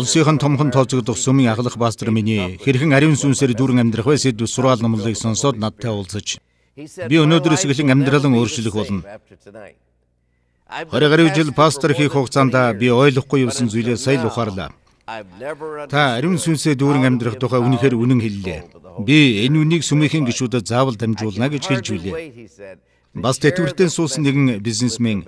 Улсынхан томхон тооцогдох сүмэн ахлах пастор миний хэрхэн ариун сүнсээр дүүрэн амьдрах вэ сэдв сургаал номлыг сонсоод надтай уулзаж би өнөөдрөөс эхлэн амьдралан өөрчлөх болно. 20 гаруй жил пастор хийх хугацаанд би ойлгохгүй юмсан зүйлээ сайн ухаарлаа. Та ариун сүнсээр дүүрэн амьдрах тухай үнэхээр үнэн хэллээ. Би энэ үнийг сүмийнхэн гишүүдэд заавал дамжуулна гэж хэлж үлээ. Бас тэтгэвртэн суусан нэгэн бизнесмен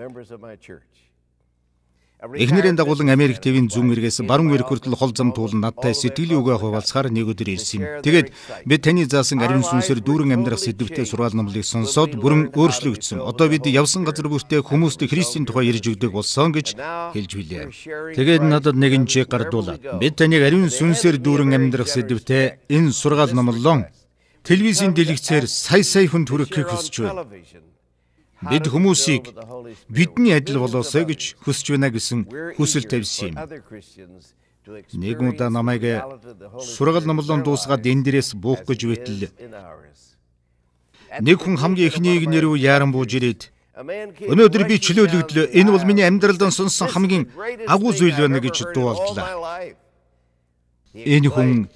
Эхнэрийн дагуулan Америк ТV-ийн зүүн эргээс баруун эрг хүртэл хол зам туулан надтай сэтгэлийн үгээ хуваалцахаар нэг өдөр ирсэн юм. Тэгээд би таны заасан ариун сүнсээр дүүрэн амьдрах сэдвтэ сургаал номлыг сонсоод бүрэн өөрчлөгдсөн. Одоо бид явсан газар бүртээ хүмүүст Христийн тухай ярьж өгдөг болсон гэж хэлж билээ. Тэгээд надад нэгэн чек гардуулаад бид таныг ариун сүнсээр дүүрэн амьдрах сэдвтэ энэ сургаал номлон телевизийн дэлгэцээр сая сая хүнд хүргэхийг хүсэж байна бид хүмүүсийг бидний адил болоосой гэж хүсэж байна гэсэн хүсэл тавьсан юм. Нэг удаа намайг сургал номлон дуусгаад энэ дээрээс буух гэж битл. Нэг хүн хамгийн эхнийг нэрв яаран бууж ирээд Өнөөдөр би чөлөөлөгдлөө. Энэ бол миний амьдралдан сонссон хамгийн агуу зүйл байна гэж дуулдлаа. Энэ хүн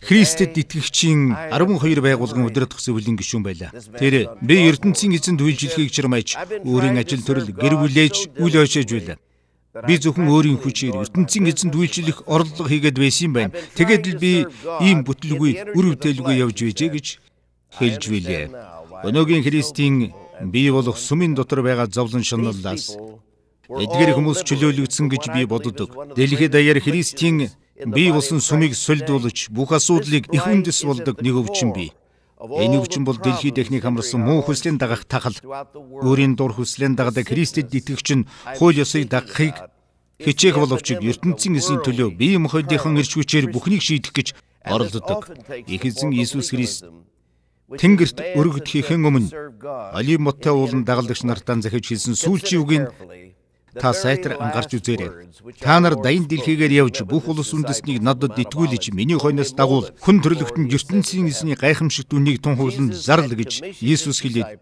Христэд итгэгчийн 12 байгуулгын удирдах зөвлөлийн гишүүн байлаа. Тэр би ертөнцийн эзэнд үйлчлэхийг чирмайж өөрийн ажил төрөл гэр бүлээж үл ойшээж байлаа. Би зөвхөн өөрийн хүчээр ертөнцийн эзэнд үйлчлэх орлого хийгээд байсан юм байна. Тэгээд л би ийм бүтлгүй үр бүтээлгүй явж байжээ гэж хэлж билээ. Өнөөгийн Христийн бие болох сүмийн дотор байгаа зовлон шинэллаас эдгээр хүмүүс чөлөөлөгдсөн гэж би боддог. Дэлхийд даяар Христийн бий болсон сүмийг сольдуулж бүх асуудлыг их үндэс болдог нэг өвчин бий. Энэ өвчин бол дэлхий техник хамарсан муу хүслийн дагах тахал. Өөрийн дур хүслийн дагадаг Христэд итгэгч нь хууль ёсыг дагахыг хичээх боловч ертөнцийн эсийн төлөө бие махбодынхан ирж хүчээр бүхнийг шийдэх гэж оролддог. Их эзэн Иесус Христ Тэнгэрт өргөдөхийнхээ өмнө Оливмоттай уулын дагалдагч нартан захиж хэлсэн сүүлчийн үгийн та сайтар ангарч үзээрэй. Та нар дайын дэлхийгээр явж бүх улс үндэснийг надад итгүүлж миний хойноос дагуул хүн төрлөخت нь ертөнцийн эзний гайхамшигт үнийг тун хууланд зарл гэж Иесус хэлээд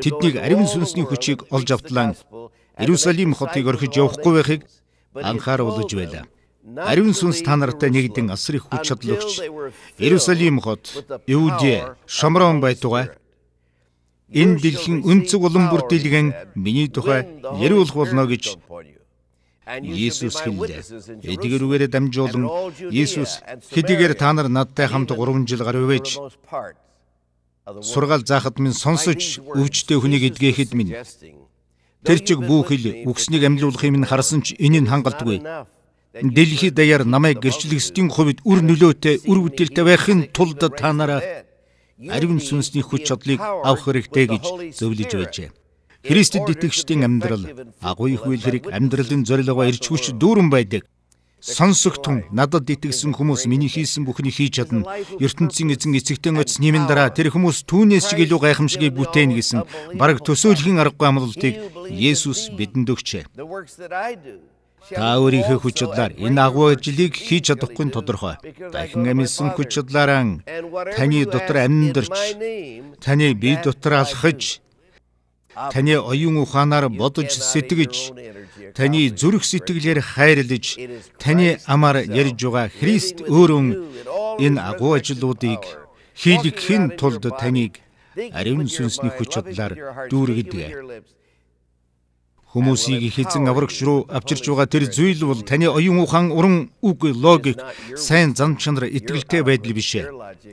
тэднийг ариун сүнсний хүчийг олж автлаа. Иерусалим хотыг орхиж явахгүй байхыг анхааруулж байла. Ариун сүнс та нартай нэгдэн асар их хүч чадал өгч Иерусалим хот, Иудэ, Шамрон байтугай энэ бэлхэн өнцөг улам бүрдүүлгэн миний тухай яри болох болно гэж Иесус хэллээ. Эдгэрүүгээр дамжуулан Иесус хэдийгээр та нар надтай хамт 3 жил гар үвэж сургаал заахад минь сонсож өвчтөе хүнийг эдгэхэд минь тэр чиг бүхэл үгснийг амьлуулахыг минь харсан ч энэ нь хангалтгүй. Дэлхийд даяар намайг гэрчлэгсдийн хувьд үр нөлөөтэй, үр бүтээлтэй байхын тулд та нараа ариун сүнсний хүч чадлыг авах хэрэгтэй гэж зөвлөж байжээ. Христэд итгэгчдийн амьдрал агуу их үйлрийг амьдралын зорилгоо ирчгүч дүүрэн байдаг. Сонсогтун надад итгэсэн хүмүүс миний хийсэн бүхнийг хийж чадна. ертөнцийн эзэн эцэгтэн оц нэмэн дараа тэр хүмүүс түүнээс ч илүү гайхамшигыг бүтээнэ гэсэн бараг төсөөлхийн аргагүй амлалтыг Есүс бидэнд өгчээ. Та өөрийнхөө хүч чадлаар энэ агуу ажилыг хийж чадахгүй нь тодорхой. Дахин амьсан хүч чадлаараа таны дотор амьдарч, таны бие дотор алхаж, таны оюун ухаанаар бодож сэтгэж, таны зүрх сэтгэлээр хайрлаж, таны амаар ярьж байгаа Христ өөрөө энэ агуу ажлуудыг хийлгэхин тулд таныг ариун сүнсний хүч чадлаар дүүргэдэг. Хүмүүсийг хэзэн аврагч руу авчирч байгаа тэр зүйл бол таны оюун ухаан уран үг логик сайн зан чанар итгэлтэй байдал биш ээ.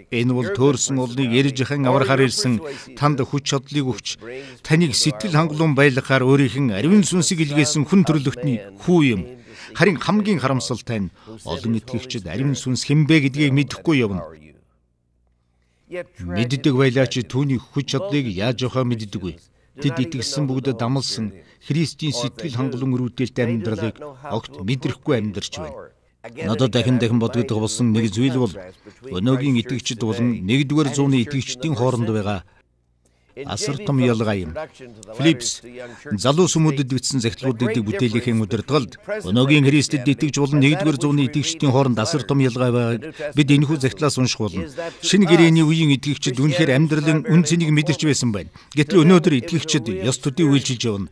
Энэ бол төрсэн олныг ярьжхан аврахаар ирсэн танд хүч чадлыг өгч таныг сэтгэл хангалуун байлгахаар өөрийнх нь ариун сүнсийг илгээсэн хүн төрлөختний хүү юм. Харин хамгийн харамсалтай нь олон итгэгчид ариун сүнс хинбэ гэдгийг мэдэхгүй явна. Мэддэг байлаа чи түүний хүч чадлыг яаж явахаа мэддэггүй. Тэд итгэсэн бүгд дамлсан Христийн сэтгэл хангалуун өрөвдөлт амьдралыг огт мэдрэхгүй амьдарч байна. Надад дахин дахин бодогдох болсон нэг зүйл бол өнөөгийн итгэгчд болон нэгдүгээр зууны итгэгчдийн хооронд байгаа асар том ялгаа юм. Флипс залуу сүмүүдэд бичсэн захидлуудыг бүтээлийн удирдгалд өнөөгийн Христэд итгэж болон 1-р зууны итгэгчдийн хооронд асар том ялгаа байгааг бид энэхүү захидлаас унших болно. Шинэ гэрээний үеийн итгэгчид үнэхээр амьдралын үн цэнийг мэдэрч байсан байна. Гэтэл өнөөдөр итгэгчид ёс төдий үйлчилж явна.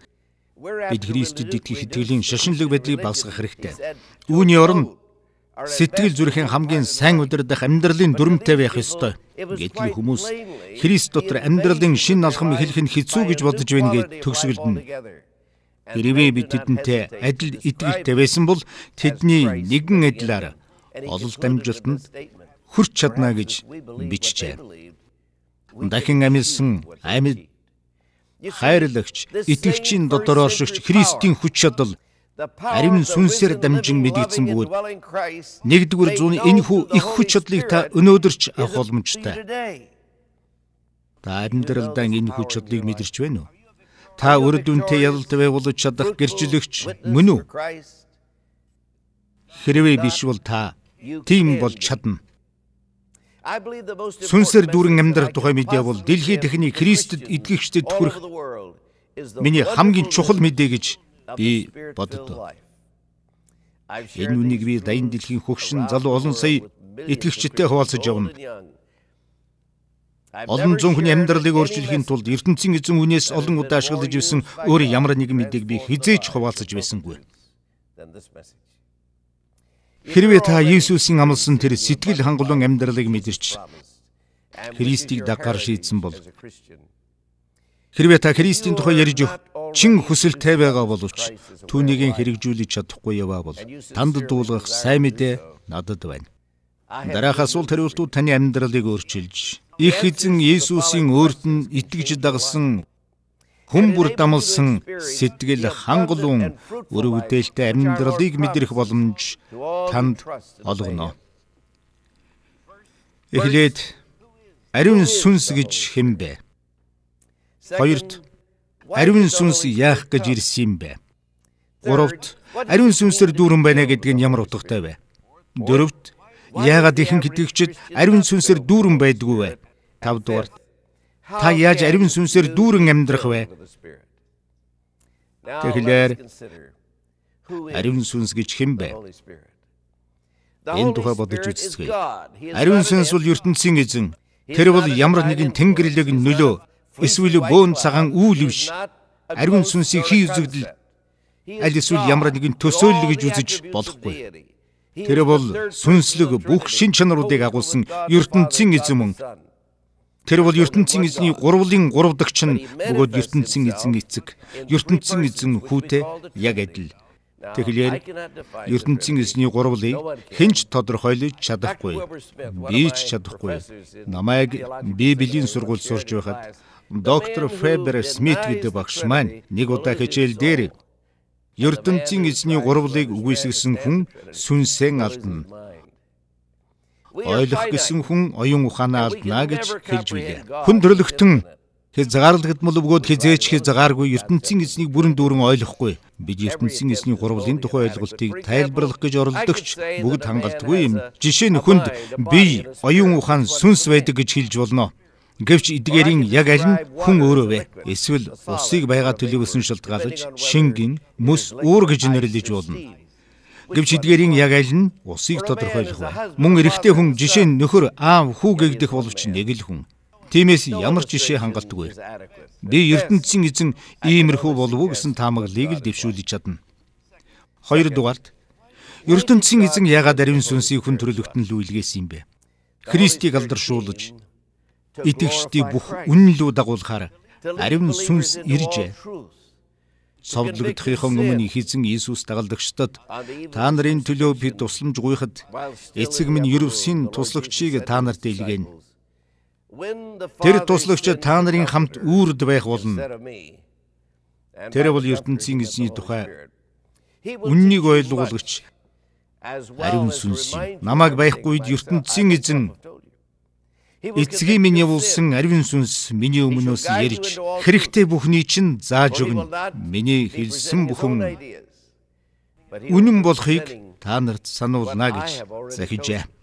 Бид Христэд итгэх итгэлийн шашинлэг байдлыг багасгах хэрэгтэй. Үүний оронд Сэтгэл зүрхийн хамгийн сайн удирдах амьдралын дүрмтэй байх ёстой. Гэтэл хүмүүс Христ дотор амьдралын шин алхам эхлэх нь хэцүү гэж бодож байна гэж төгсгөлдөнө. Хэрвээ бид тэдэнтэй адил итгэлтэй байсан бол тэдний нэгэн адилаар олол дамжуултанд хүрч чадна гэж бичжээ. Дахин амьсан амьд хайрлагч, итгэгчийн дотор оршигч Христийн хүч чадал Харин сүнсээр дамжин мэдгдсэн бөгөөд нэгдүгээр зууны энэхүү их хүч чадлыг та өнөөдөрч авах боломжтой. Та амьдралдаа энэ хүч чадлыг мэдэрч байна уу? Та үр дүнтэй ялалт байгуулж чадах гэрчлэгч мөн үү? Хэрвээ биш бол та тийм бол чадна. Сүнсээр дүүрэн амьдрах тухай мэдээ бол дэлхийд ихний Христэд итгэгчдэд хүрэх миний хамгийн чухал мэдээ гэж би боддог. Энэ үнийг би дайн дэлхийн хөгшин залуу олон сая итгэгчтэй хуваалцаж явна. Олон зуун хүний амьдралыг өөрчлөхийн тулд ертөнцийн эзэн хүнээс олон удаа ашиглаж исэн өөр ямар нэгэн мэдээг би хизээч хуваалцаж байсангүй. Хэрвээ та Иесусийн амласан тэр сэтгэл хангалуун амьдралыг мэдэрч Христийг дагаар шийдсэн бол Хэрвээ та Христийн тухай ярьж өг чин хүсэл тавиагаа боловч түүнийг хэрэгжүүлж чадахгүй яваа бол танд дуулгах сайн мэдээ надад байна. Дараах асуулт хариултууд таны амьдралыг өөрчилж, их эзэн Иесусийн өөрт нь итгэж дагсан хүмүүр дамлсан сэтгэл хангалуун өрөв дээлтэй амьдралыг мэдрэх боломж танд олгоно. Эхлээд ариун сүнс гэж хэмбэ. Хоёрт ариун сүнс яах гэж ирсэн юм бэ? Гуравт ариун сүнсээр дүүрэн байна гэдэг нь ямар утгатай вэ? Дөрөвт яагаад ихэнх итгэгчид ариун сүнсээр дүүрэн байдгүй вэ? 5 дугаар та яаж ариун сүнсээр дүүрэн амьдрах вэ? Тэгэхээр ариун сүнс гэж хэн бэ? Энэ тухай бодож үзцгээе. Ариун сүнс бол ертөнцийн эзэн. Тэр бол ямар нэгэн тэнгэрлэг нөлөө Эсвэл бөөн цагаан үүл биш. Ариун сүнсийг хий үзэгдэл аль эсвэл ямар нэгэн төсөөлөл гэж үзэж болохгүй. Тэр бол сүнслэг бүх шин чанаруудыг агуулсан ертөнцийн эзэн мөн. Тэр бол ертөнцийн эзний гурвлын гуравдагч нь бөгөөд ертөнцийн эзэн эцэг, ертөнцийн эзэн хүүтэй яг адил. Тэгэхээр ертөнцийн эзний гурвлыг хэн ч тодорхойлож чадахгүй. Би ч чадахгүй. Намайг Библийн сургууль сурж байхад доктор Фебер Смит гэдэг багш маань нэг удаа хичээл дээр ертөнцийн эзний гурвлыг үгүйсгэсэн хүн сүнсэн алдна. Ойлгох гэсэн хүн оюун ухаанаа алдна гэж хэлж билээ. Хүн төрлөختөн хязгаарлагдмал өгөөд хизээч хязгааргүй ертөнцийн эзнийг бүрэн дүүрэн ойлгохгүй. Бид ертөнцийн эзний гурвлын тухай ойлголтыг тайлбарлах гэж оролдогч бүгд хангалтгүй юм. Жишээ нь хүнд бие, оюун ухаан, сүнс байдаг гэж хэлж болно. Гэвч эдгээрийн яг аль нь хүн өөрөө вэ? Эсвэл усыг байгаа төлөвлөсөн шилтгаалж шингэн мөс үүр гэж нэрлэж болно. Гэвч эдгээрийн яг аль нь усыг тодорхойлох вэ? Мөн эрэгтэй хүн жишээ нь нөхөр аав хүү гэгдэх боловч нэг л хүн. Тиймээс ямар жишээ хангалтгүй. Би ертөнцийн эзэн иймэрхүү болов уу гэсэн таамаглалыг л дэвшүүлж чадна. Хоёрдугаарт ертөнцийн эзэн ягаад ариун сүнсийг хүн төрөлхтөн лүйлгээс юм бэ? Христийг алдаршуулж итгэгчдийн бүх үнэн лүү дагуулахаар ариун сүнс иржээ. Совдлогдохын өмнө эзэн Иесус дагалдагчдад та нарын төлөө би тусламж гуйхад эцэг минь Ерүсийн туслагчийг та нарт илгээнэ. Тэр туслагч та нарын хамт үрд байх болно. Тэр бол ертөнцийн эзний тухай үннийг ойлгуулгач ариун сүнс намайг байхгүйд ертөнцийн эзэн Эцгийн минь явуулсан ариун сүнс миний өмнөөс ярьж хэрэгтэй бүхний чинь зааж өгнө. Миний хэлсэн бүхэн үнэн болохыг та нарт сануулна гэж захижээ.